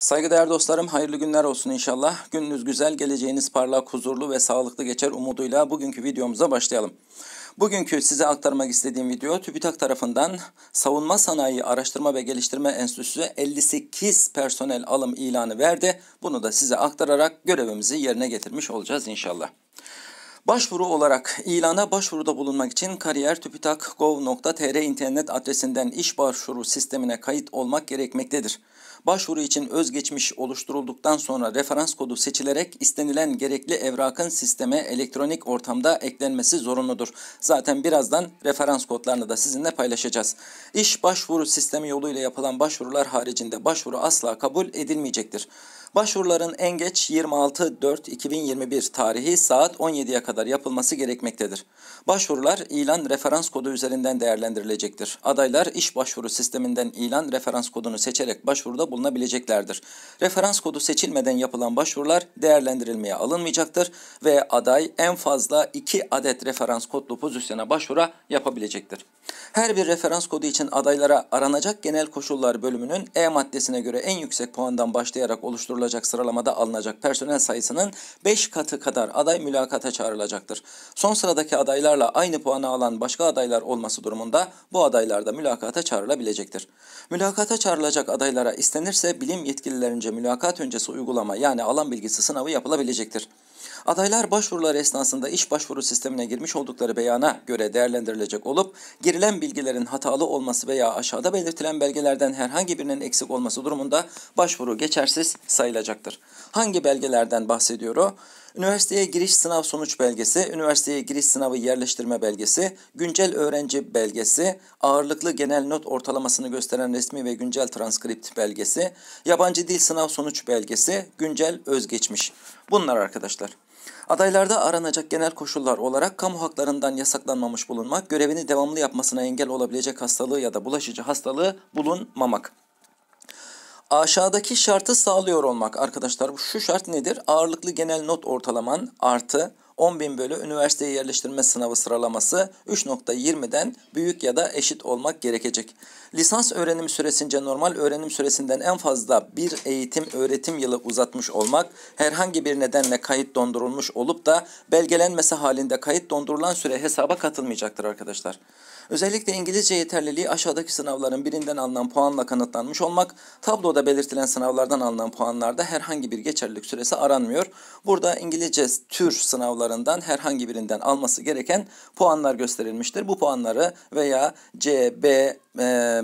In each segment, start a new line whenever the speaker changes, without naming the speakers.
Saygıdeğer dostlarım hayırlı günler olsun inşallah. Gününüz güzel, geleceğiniz parlak, huzurlu ve sağlıklı geçer umuduyla bugünkü videomuza başlayalım. Bugünkü size aktarmak istediğim video TÜBİTAK tarafından Savunma Sanayi Araştırma ve Geliştirme Enstitüsü 58 personel alım ilanı verdi. Bunu da size aktararak görevimizi yerine getirmiş olacağız inşallah. Başvuru olarak ilana başvuruda bulunmak için kariyer.gov.tr internet adresinden iş başvuru sistemine kayıt olmak gerekmektedir. Başvuru için özgeçmiş oluşturulduktan sonra referans kodu seçilerek istenilen gerekli evrakın sisteme elektronik ortamda eklenmesi zorunludur. Zaten birazdan referans kodlarını da sizinle paylaşacağız. İş başvuru sistemi yoluyla yapılan başvurular haricinde başvuru asla kabul edilmeyecektir. Başvuruların en geç 26.04.2021 tarihi saat 17'ye kadar yapılması gerekmektedir. Başvurular ilan referans kodu üzerinden değerlendirilecektir. Adaylar iş başvuru sisteminden ilan referans kodunu seçerek başvuruda bulunabileceklerdir. Referans kodu seçilmeden yapılan başvurular değerlendirilmeye alınmayacaktır ve aday en fazla 2 adet referans kodlu pozisyona başvura yapabilecektir. Her bir referans kodu için adaylara aranacak genel koşullar bölümünün E maddesine göre en yüksek puandan başlayarak oluşturulacak sıralamada alınacak personel sayısının 5 katı kadar aday mülakata çağrılacaktır. Son sıradaki adaylarla aynı puanı alan başka adaylar olması durumunda bu adaylar da mülakata çağrılabilecektir. Mülakata çağrılacak adaylara istenirse bilim yetkililerince mülakat öncesi uygulama yani alan bilgisi sınavı yapılabilecektir. Adaylar başvurular esnasında iş başvuru sistemine girmiş oldukları beyana göre değerlendirilecek olup, girilen bilgilerin hatalı olması veya aşağıda belirtilen belgelerden herhangi birinin eksik olması durumunda başvuru geçersiz sayılacaktır. Hangi belgelerden bahsediyor Üniversiteye giriş sınav sonuç belgesi, üniversiteye giriş sınavı yerleştirme belgesi, güncel öğrenci belgesi, ağırlıklı genel not ortalamasını gösteren resmi ve güncel transkript belgesi, yabancı dil sınav sonuç belgesi, güncel özgeçmiş. Bunlar arkadaşlar. Adaylarda aranacak genel koşullar olarak kamu haklarından yasaklanmamış bulunmak, görevini devamlı yapmasına engel olabilecek hastalığı ya da bulaşıcı hastalığı bulunmamak. Aşağıdaki şartı sağlıyor olmak arkadaşlar. Şu şart nedir? Ağırlıklı genel not ortalaman artı 10.000 bölü üniversiteye yerleştirme sınavı sıralaması 3.20'den büyük ya da eşit olmak gerekecek. Lisans öğrenim süresince normal öğrenim süresinden en fazla bir eğitim öğretim yılı uzatmış olmak, herhangi bir nedenle kayıt dondurulmuş olup da belgelenmesi halinde kayıt dondurulan süre hesaba katılmayacaktır arkadaşlar. Özellikle İngilizce yeterliliği aşağıdaki sınavların birinden alınan puanla kanıtlanmış olmak, tabloda belirtilen sınavlardan alınan puanlarda herhangi bir geçerlilik süresi aranmıyor. Burada İngilizce tür sınavlarından herhangi birinden alması gereken puanlar gösterilmiştir. Bu puanları veya C, B, e,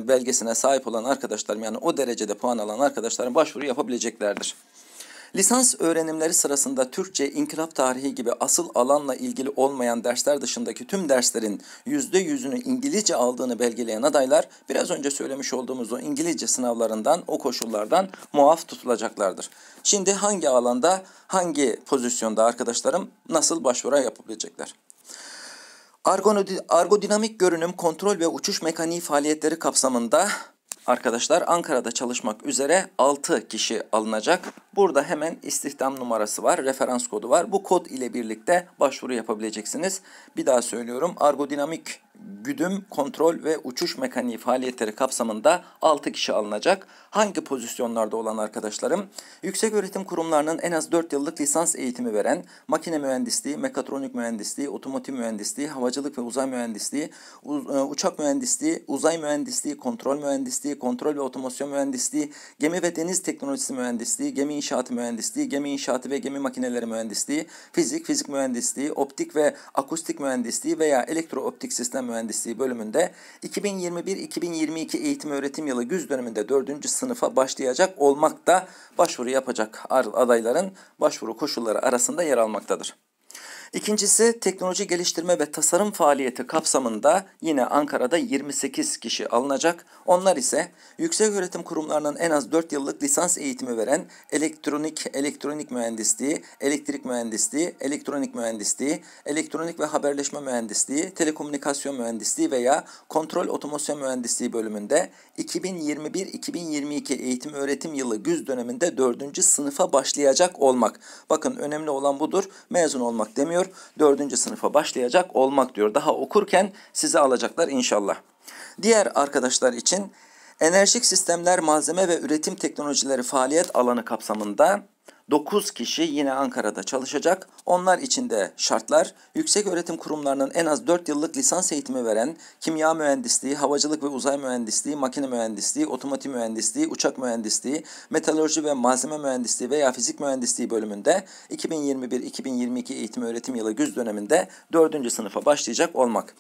belgesine sahip olan arkadaşlarım yani o derecede puan alan arkadaşların başvuru yapabileceklerdir. Lisans öğrenimleri sırasında Türkçe, inkılap tarihi gibi asıl alanla ilgili olmayan dersler dışındaki tüm derslerin %100'ünü İngilizce aldığını belgeleyen adaylar biraz önce söylemiş olduğumuz o İngilizce sınavlarından, o koşullardan muaf tutulacaklardır. Şimdi hangi alanda, hangi pozisyonda arkadaşlarım nasıl başvuru yapabilecekler? Argodinamik görünüm, kontrol ve uçuş mekaniği faaliyetleri kapsamında arkadaşlar Ankara'da çalışmak üzere 6 kişi alınacak. Burada hemen istihdam numarası var, referans kodu var. Bu kod ile birlikte başvuru yapabileceksiniz. Bir daha söylüyorum. Argodinamik güdüm, kontrol ve uçuş mekaniği faaliyetleri kapsamında 6 kişi alınacak. Hangi pozisyonlarda olan arkadaşlarım? Yüksek öğretim kurumlarının en az 4 yıllık lisans eğitimi veren makine mühendisliği, mekatronik mühendisliği, otomotiv mühendisliği, havacılık ve uzay mühendisliği, e, uçak mühendisliği, uzay mühendisliği, kontrol mühendisliği, kontrol ve otomasyon mühendisliği, gemi ve deniz teknolojisi mühendisliği, gemi inşaatı mühendisliği, gemi inşaatı ve gemi makineleri mühendisliği, fizik, fizik mühendisliği, optik ve akustik mühendisliği veya elektrooptik sistem mühendisliği bölümünde 2021-2022 eğitim öğretim yılı güz döneminde 4. sınıfa başlayacak olmak da başvuru yapacak adayların başvuru koşulları arasında yer almaktadır. İkincisi teknoloji geliştirme ve tasarım faaliyeti kapsamında yine Ankara'da 28 kişi alınacak. Onlar ise yüksek öğretim kurumlarının en az 4 yıllık lisans eğitimi veren elektronik, elektronik mühendisliği, elektrik mühendisliği, elektronik mühendisliği, elektronik ve haberleşme mühendisliği, telekomünikasyon mühendisliği veya kontrol otomasyon mühendisliği bölümünde 2021-2022 eğitim öğretim yılı güz döneminde 4. sınıfa başlayacak olmak. Bakın önemli olan budur. Mezun olmak demiyor okuyamıyor. Dördüncü sınıfa başlayacak olmak diyor. Daha okurken sizi alacaklar inşallah. Diğer arkadaşlar için enerjik sistemler malzeme ve üretim teknolojileri faaliyet alanı kapsamında 9 kişi yine Ankara'da çalışacak. Onlar için de şartlar yüksek öğretim kurumlarının en az 4 yıllık lisans eğitimi veren kimya mühendisliği, havacılık ve uzay mühendisliği, makine mühendisliği, otomotiv mühendisliği, uçak mühendisliği, metalurji ve malzeme mühendisliği veya fizik mühendisliği bölümünde 2021-2022 eğitim öğretim yılı güz döneminde 4. sınıfa başlayacak olmak.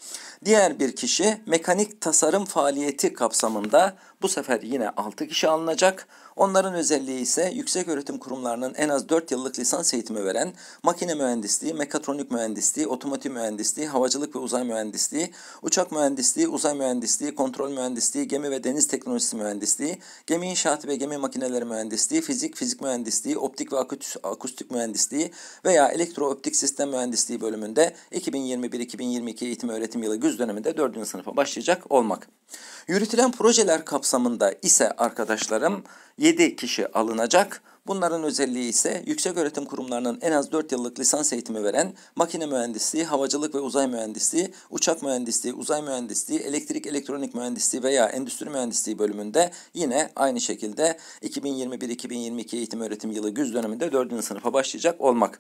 Diğer bir kişi mekanik tasarım faaliyeti kapsamında bu sefer yine 6 kişi alınacak. Onların özelliği ise yüksek öğretim kurumlarının en az 4 yıllık lisans eğitimi veren makine mühendisliği, mekatronik mühendisliği, otomotiv mühendisliği, havacılık ve uzay mühendisliği, uçak mühendisliği, uzay mühendisliği, kontrol mühendisliği, gemi ve deniz teknolojisi mühendisliği, gemi inşaatı ve gemi makineleri mühendisliği, fizik, fizik mühendisliği, optik ve akustik mühendisliği veya elektrooptik sistem mühendisliği bölümünde 2021-2022 eğitim öğretim yılı güz döneminde 4. sınıfa başlayacak olmak. Yürütülen projeler kapsamında ise arkadaşlarım 7 kişi alınacak. Bunların özelliği ise yüksek öğretim kurumlarının en az 4 yıllık lisans eğitimi veren makine mühendisliği, havacılık ve uzay mühendisliği, uçak mühendisliği, uzay mühendisliği, elektrik elektronik mühendisliği veya endüstri mühendisliği bölümünde yine aynı şekilde 2021-2022 eğitim öğretim yılı güz döneminde 4. sınıfa başlayacak olmak.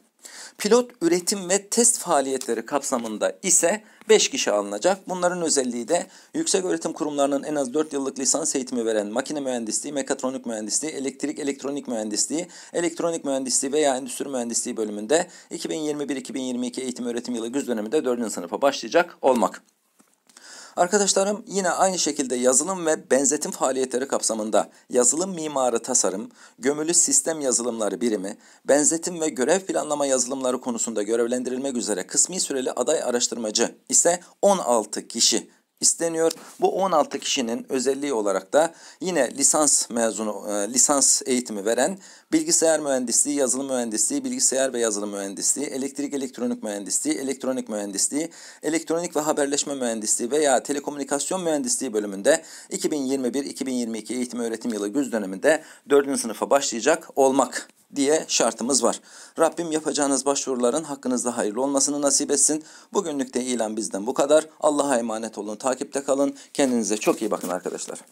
Pilot üretim ve test faaliyetleri kapsamında ise 5 kişi alınacak. Bunların özelliği de yüksek öğretim kurumlarının en az 4 yıllık lisans eğitimi veren makine mühendisliği, mekatronik mühendisliği, elektrik elektronik mühendisliği, elektronik mühendisliği veya endüstri mühendisliği bölümünde 2021-2022 eğitim öğretim yılı güz döneminde 4. sınıfa başlayacak olmak. Arkadaşlarım yine aynı şekilde yazılım ve benzetim faaliyetleri kapsamında yazılım mimarı tasarım, gömülü sistem yazılımları birimi, benzetim ve görev planlama yazılımları konusunda görevlendirilmek üzere kısmi süreli aday araştırmacı ise 16 kişi isteniyor. Bu 16 kişinin özelliği olarak da yine lisans mezunu, e, lisans eğitimi veren bilgisayar mühendisliği, yazılım mühendisliği, bilgisayar ve yazılım mühendisliği, elektrik elektronik mühendisliği, elektronik mühendisliği, elektronik ve haberleşme mühendisliği veya telekomünikasyon mühendisliği bölümünde 2021-2022 eğitim öğretim yılı güz döneminde 4. sınıfa başlayacak olmak diye şartımız var. Rabbim yapacağınız başvuruların hakkınızda hayırlı olmasını nasip etsin. Bugünlük de ilan bizden bu kadar. Allah'a emanet olun, takipte kalın. Kendinize çok iyi bakın arkadaşlar.